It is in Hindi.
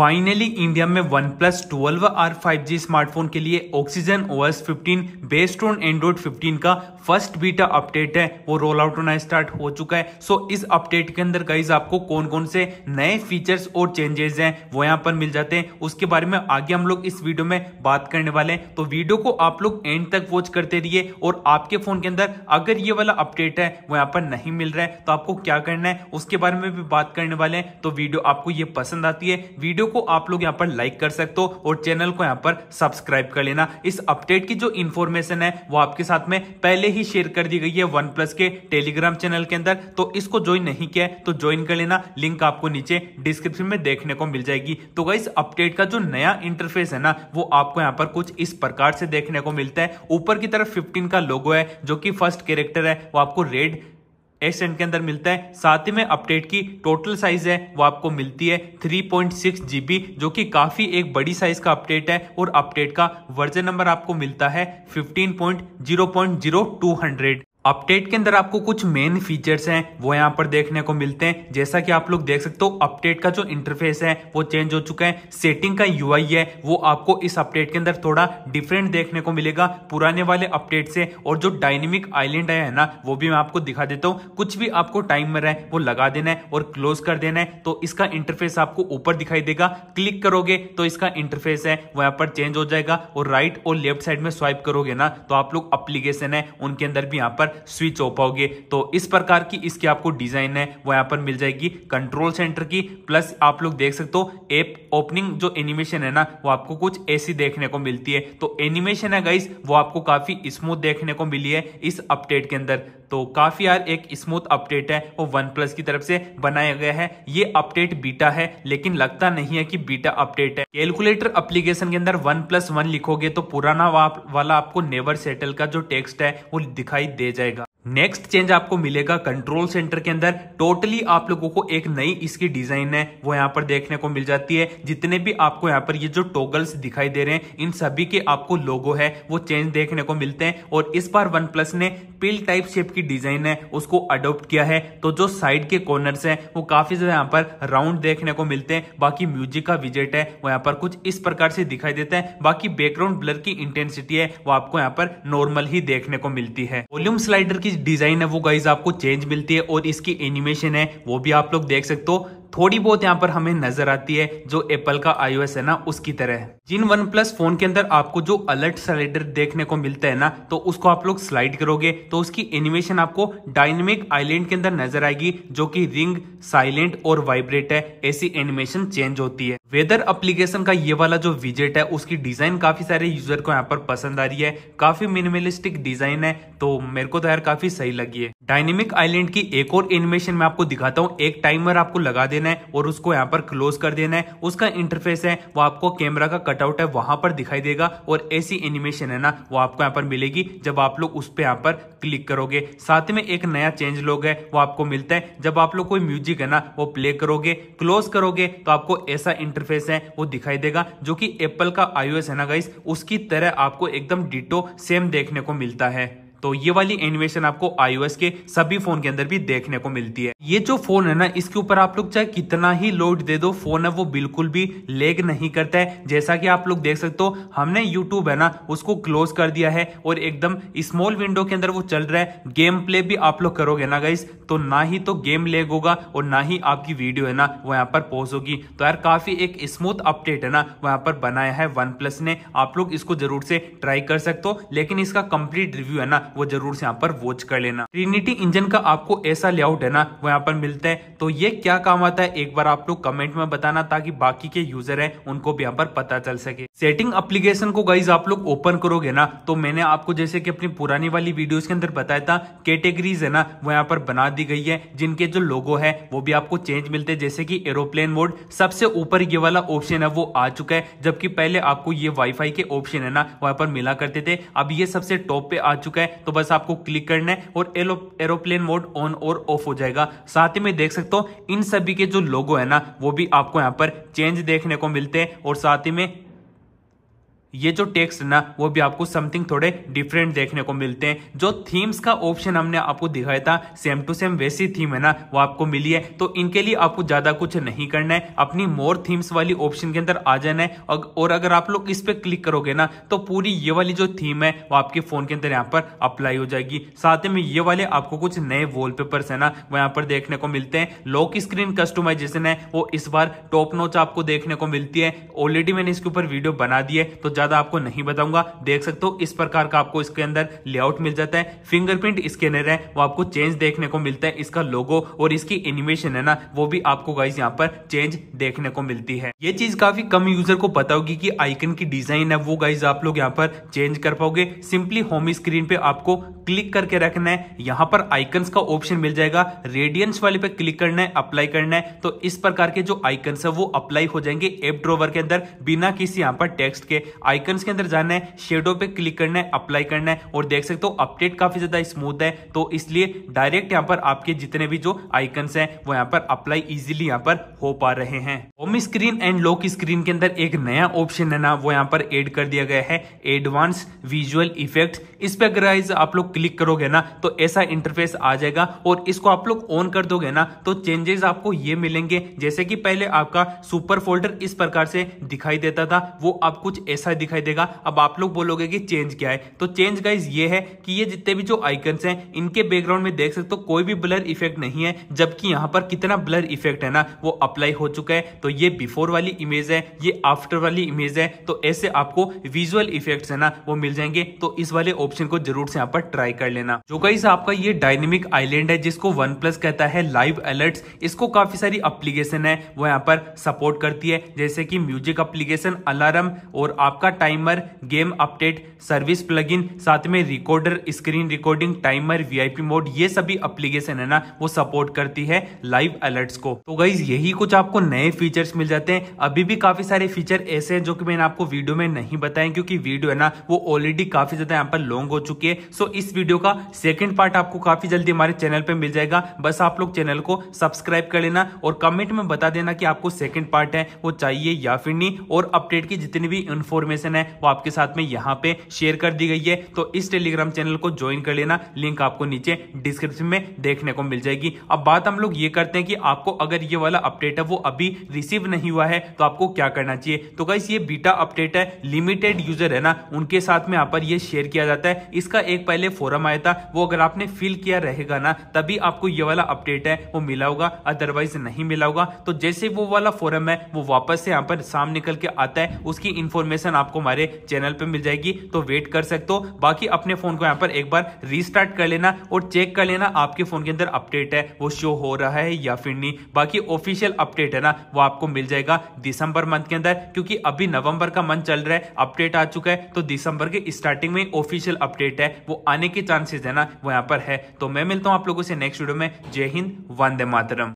फाइनली इंडिया में OnePlus twelve R five G smartphone के लिए Oxygen OS 15 based on Android 15 का फर्स्ट बीटा अपडेट है वो रोल आउट होना स्टार्ट हो चुका है सो so, इस अपडेट के अंदर गाइज आपको कौन कौन से नए फीचर्स और चेंजेस हैं वो यहाँ पर मिल जाते हैं उसके बारे में आगे हम लोग इस वीडियो में बात करने वाले हैं तो वीडियो को आप लोग एंड तक वॉच करते रहिए और आपके फोन के अंदर अगर ये वाला अपडेट है वो यहाँ पर नहीं मिल रहा है तो आपको क्या करना है उसके बारे में भी बात करने वाले हैं तो वीडियो आपको ये पसंद आती है वीडियो को आप लोग यहाँ पर लाइक कर सकते हो और चैनल को यहाँ पर सब्सक्राइब कर लेना इस अपडेट की जो इन्फॉर्मेशन है वो आपके साथ में पहले ही शेयर कर दी गई है वन प्लस के टेलीग्राम चैनल के अंदर तो इसको ज्वाइन नहीं किया तो ज्वाइन कर लेना लिंक आपको नीचे डिस्क्रिप्शन में देखने को मिल जाएगी तो गाइस अपडेट का जो नया इंटरफेस है ना वो आपको यहाँ पर कुछ इस प्रकार से देखने को मिलता है ऊपर की तरफ फिफ्टीन का लोगो है जो कि फर्स्ट कैरेक्टर है वो आपको रेड एस एंड के अंदर मिलता है साथ ही में अपडेट की टोटल साइज है वो आपको मिलती है 3.6 जीबी जो कि काफी एक बड़ी साइज का अपडेट है और अपडेट का वर्जन नंबर आपको मिलता है 15.0.0200 अपडेट के अंदर आपको कुछ मेन फीचर्स हैं वो यहाँ पर देखने को मिलते हैं जैसा कि आप लोग देख सकते हो अपडेट का जो इंटरफेस है वो चेंज हो चुका है सेटिंग का यूआई है वो आपको इस अपडेट के अंदर थोड़ा डिफरेंट देखने को मिलेगा पुराने वाले अपडेट से और जो डायनेमिक आइलैंड है ना वो भी मैं आपको दिखा देता हूँ कुछ भी आपको में है वो लगा देना है और क्लोज कर देना है तो इसका इंटरफेस आपको ऊपर दिखाई देगा क्लिक करोगे तो इसका इंटरफेस है वो यहाँ पर चेंज हो जाएगा और राइट और लेफ्ट साइड में स्वाइप करोगे ना तो आप लोग अप्लीकेशन है उनके अंदर भी यहाँ पर स्विच हो पाओगे तो इस प्रकार की इसकी आपको डिजाइन है वो यहाँ पर मिल जाएगी कंट्रोल सेंटर की प्लस आप लोग देख सकते हो एप ओपनिंग जो एनिमेशन है ना वो आपको कुछ ऐसी देखने को मिलती है तो एनिमेशन है गाइस वो आपको काफी स्मूथ देखने को मिली है इस अपडेट के अंदर तो काफी यार एक स्मूथ अपडेट है वो वन प्लस की तरफ से बनाया गया है ये अपडेट बीटा है लेकिन लगता नहीं है कि बीटा अपडेट है कैलकुलेटर एप्लीकेशन के अंदर वन प्लस वन लिखोगे तो पुराना वाला आपको नेवर सेटल का जो टेक्स्ट है वो दिखाई दे जाए जाएगा नेक्स्ट चेंज आपको मिलेगा कंट्रोल सेंटर के अंदर टोटली आप लोगों को एक नई इसकी डिजाइन है वो यहाँ पर देखने को मिल जाती है जितने भी आपको यहाँ पर ये जो टोगल्स दिखाई दे रहे हैं इन सभी के आपको लोगो है वो चेंज देखने को मिलते हैं और इस बार वन प्लस ने पिल टाइप शेप की डिजाइन है उसको अडोप्ट किया है तो जो साइड के कॉर्नर है वो काफी ज्यादा यहाँ पर राउंड देखने को मिलते हैं बाकी म्यूजिक का विजेट है वो यहाँ पर कुछ इस प्रकार से दिखाई देता है बाकी बैकग्राउंड ब्लर की इंटेंसिटी है वो आपको यहाँ पर नॉर्मल ही देखने को मिलती है वॉल्यूम्स स्लाइडर की डिजाइन है वो गाइज आपको चेंज मिलती है और इसकी एनिमेशन है वो भी आप लोग देख सकते हो थोड़ी बहुत यहाँ पर हमें नजर आती है जो एप्पल का आईओएस है ना उसकी तरह है जिन वन प्लस फोन के अंदर आपको जो अलर्ट स्लाइडर देखने को मिलता है ना तो उसको आप लोग स्लाइड करोगे तो उसकी एनिमेशन आपको डायनेमिक आइलैंड के अंदर नजर आएगी जो कि रिंग साइलेंट और वाइब्रेट है ऐसी एनिमेशन चेंज होती है वेदर एप्लीकेशन का ये वाला जो विजेट है उसकी डिजाइन काफी सारे यूजर को यहाँ पर पसंद आ रही है काफी मिनिमलिस्टिक डिजाइन है तो मेरे को तो यार काफी सही लगी है डायनेमिक आइलैंड की एक और एनिमेशन मैं आपको दिखाता हूँ एक टाइमर आपको लगा देना है और उसको यहाँ पर क्लोज कर देना है उसका इंटरफेस है वो आपको कैमरा का कटआउट है वहां पर दिखाई देगा और ऐसी एनिमेशन है ना वो आपको यहाँ पर मिलेगी जब आप लोग उस पर यहाँ पर क्लिक करोगे साथ में एक नया चेंज लोग है वो आपको मिलता है जब आप लोग कोई म्यूजिक है ना वो प्ले करोगे क्लोज करोगे तो आपको ऐसा इंटर इंटरफेस है वो दिखाई देगा जो कि एप्पल का आईओएस है ना गाइस उसकी तरह आपको एकदम डिटो सेम देखने को मिलता है तो ये वाली एनिमेशन आपको आईओएस के सभी फोन के अंदर भी देखने को मिलती है ये जो फोन है ना इसके ऊपर आप लोग चाहे कितना ही लोड दे दो फोन है वो बिल्कुल भी लेग नहीं करता है जैसा कि आप लोग देख सकते हो हमने यूट्यूब है ना उसको क्लोज कर दिया है और एकदम स्मॉल विंडो के अंदर वो चल रहा है गेम प्ले भी आप लोग करोगे ना गाइस तो ना ही तो गेम लेग होगा और ना ही आपकी वीडियो है ना वो यहाँ पर पॉज होगी तो यार काफी एक स्मूथ अपडेट है ना वहां पर बनाया है वन प्लस ने आप लोग इसको जरूर से ट्राई कर सकते हो लेकिन इसका कंप्लीट रिव्यू है ना वो जरूर से यहाँ पर वॉच कर लेना ट्रिनिटी इंजन का आपको ऐसा लेआउट है ना वो यहाँ पर मिलता है तो ये क्या काम आता है एक बार आप लोग कमेंट में बताना ताकि बाकी के यूजर है उनको भी यहाँ पर पता चल सके सेटिंग अप्लीकेशन को गाइज आप लोग ओपन करोगे ना तो मैंने आपको जैसे कि अपनी पुरानी वाली वीडियोस के अंदर बताया था कैटेगरीज है ना वो यहाँ पर बना दी गई है जिनके जो लोगो है वो भी आपको चेंज मिलते हैं जैसे कि एरोप्लेन मोड सबसे ऊपर ये वाला ऑप्शन है वो आ चुका है जबकि पहले आपको ये वाईफाई के ऑप्शन है ना वहां पर मिला करते थे अब ये सबसे टॉप पे आ चुका है तो बस आपको क्लिक करना है और एरोप्लेन मोड ऑन और ऑफ हो जाएगा साथ ही में देख सकते हो इन सभी के जो लोगो है ना वो भी आपको यहाँ पर चेंज देखने को मिलते हैं और साथ ही में ये जो टेक्स्ट ना वो भी आपको समथिंग थोड़े डिफरेंट देखने को मिलते हैं जो थीम्स का ऑप्शन हमने आपको दिखाया था सेम टू सेम वैसी थीम है ना वो आपको मिली है तो इनके लिए आपको ज्यादा कुछ नहीं करना है अपनी मोर थीम्स वाली ऑप्शन के अंदर आ जाना है और अगर आप लोग इस पर क्लिक करोगे ना तो पूरी ये वाली जो थीम है वो आपके फोन के अंदर यहाँ पर अप्लाई हो जाएगी साथ में ये वाले आपको कुछ नए वॉल है ना वो यहाँ पर देखने को मिलते हैं लॉक स्क्रीन कस्टमाइजेशन है वो इस बार टॉप नोच आपको देखने को मिलती है ऑलरेडी मैंने इसके ऊपर वीडियो बना दी है तो ज्यादा आपको नहीं बताऊंगा देख सकते हो इस प्रकार का आपको इसके अंदर लेआउट मिल जाता है फिंगरप्रिंट स्कैनर है वो आपको चेंज देखने को मिलता है इसका लोगो और इसकी एनिमेशन है ना वो भी आपको गाइज यहाँ पर चेंज देखने को मिलती है ये चीज काफी कम यूजर को पता होगी की आइकन की डिजाइन है वो गाइज आप लोग यहाँ पर चेंज कर पाओगे सिंपली होम स्क्रीन पे आपको क्लिक करके रखना है यहाँ पर आइकन का ऑप्शन मिल जाएगा रेडियंस वाले पे क्लिक करना है अप्लाई करना है तो इस प्रकार के जो आइकन है वो अप्लाई हो जाएंगे एप ड्रोवर के अंदर बिना किसी यहाँ पर टेक्स्ट के आइकन के अंदर जाना है शेडो पे क्लिक करना है अप्लाई करना है और देख सकते हो अपडेट काफी ज्यादा स्मूथ है तो इसलिए डायरेक्ट यहाँ पर आपके जितने भी जो आइकन है वो यहाँ पर अप्लाई इजिली यहाँ पर हो पा रहे हैं home screen and lock screen के अंदर एक नया ऑप्शन है ना वो यहाँ पर एड कर दिया गया है एडवांस विजुअल इफेक्ट इस पे अगर आप लोग क्लिक करोगे ना तो ऐसा इंटरफेस आ जाएगा और इसको आप लोग ऑन कर दोगे ना तो चेंजेस आपको ये मिलेंगे जैसे कि पहले आपका सुपर फोल्डर इस प्रकार से दिखाई देता था वो अब कुछ ऐसा दिखाई देगा अब आप लोग बोलोगे कि चेंज क्या है तो चेंज गाइज ये है कि ये जितने भी जो आइकन्स हैं इनके बैकग्राउंड में देख सकते हो कोई भी ब्लर इफेक्ट नहीं है जबकि यहाँ पर कितना ब्लर इफेक्ट है ना वो अप्लाई हो चुका है तो ये बिफोर वाली इमेज है ये आफ्टर वाली इमेज है तो ऐसे आपको विजुअल इफेक्ट है ना वो मिल जाएंगे तो इस वाले ऑप्शन को जरूर से यहाँ पर ट्राई कर लेना जो गाइज आपका ये डायनेमिक आईलैंड है जिसको वन कहता है लाइव अलर्ट इसको काफी सारी अप्लीकेशन है वो यहाँ पर सपोर्ट करती है जैसे कि म्यूजिक अप्लीकेशन अलार्म और आपका का timer game update service plugin साथ में recorder screen recording timer VIP mode ये सभी एप्लीकेशन है ना वो सपोर्ट करती है लाइव अलर्ट्स को तो गाइज यही कुछ आपको नए फीचर्स मिल जाते हैं अभी भी काफी सारे फीचर ऐसे हैं जो कि मैंने आपको वीडियो में नहीं बताए क्योंकि वीडियो है ना वो ऑलरेडी काफी ज्यादा यहाँ पर लॉन्ग हो चुकी है सो इस वीडियो का सेकेंड पार्ट आपको काफी जल्दी हमारे चैनल पर मिल जाएगा बस आप लोग चैनल को सब्सक्राइब कर लेना और कमेंट में बता देना की आपको सेकेंड पार्ट है वो चाहिए या फिर नहीं और अपडेट की जितनी भी इन्फॉर्मेशन इन्फॉर्मेशन है वो आपके साथ में यहाँ पे शेयर कर दी गई है तो इस टेलीग्राम चैनल को ज्वाइन कर लेना लिंक आपको नीचे डिस्क्रिप्शन में देखने को मिल जाएगी अब बात हम लोग ये करते हैं कि आपको अगर ये वाला अपडेट है वो अभी रिसीव नहीं हुआ है तो आपको क्या करना चाहिए तो कई ये बीटा अपडेट है लिमिटेड यूजर है ना उनके साथ में यहाँ पर यह शेयर किया जाता है इसका एक पहले फोरम आया था वो अगर आपने फिल किया रहेगा ना तभी आपको ये वाला अपडेट है वो मिला होगा अदरवाइज नहीं मिला होगा तो जैसे वो वाला फोरम है वो वापस से यहाँ पर सामने निकल के आता है उसकी इन्फॉर्मेशन आप आपको हमारे चैनल पर मिल जाएगी तो वेट कर सकते हो बाकी अपने फोन को यहाँ पर एक बार रिस्टार्ट कर लेना और चेक कर लेना आपके फोन के अंदर अपडेट है वो शो हो रहा है या फिर नहीं बाकी ऑफिशियल अपडेट है ना वो आपको मिल जाएगा दिसंबर मंथ के अंदर क्योंकि अभी नवंबर का मंथ चल रहा है अपडेट आ चुका है तो दिसंबर के स्टार्टिंग में ऑफिशियल अपडेट है वो आने के चांसेस है ना वो यहाँ पर है तो मैं मिलता हूँ आप लोगों से नेक्स्ट वीडियो में जय हिंद वंदे मातरम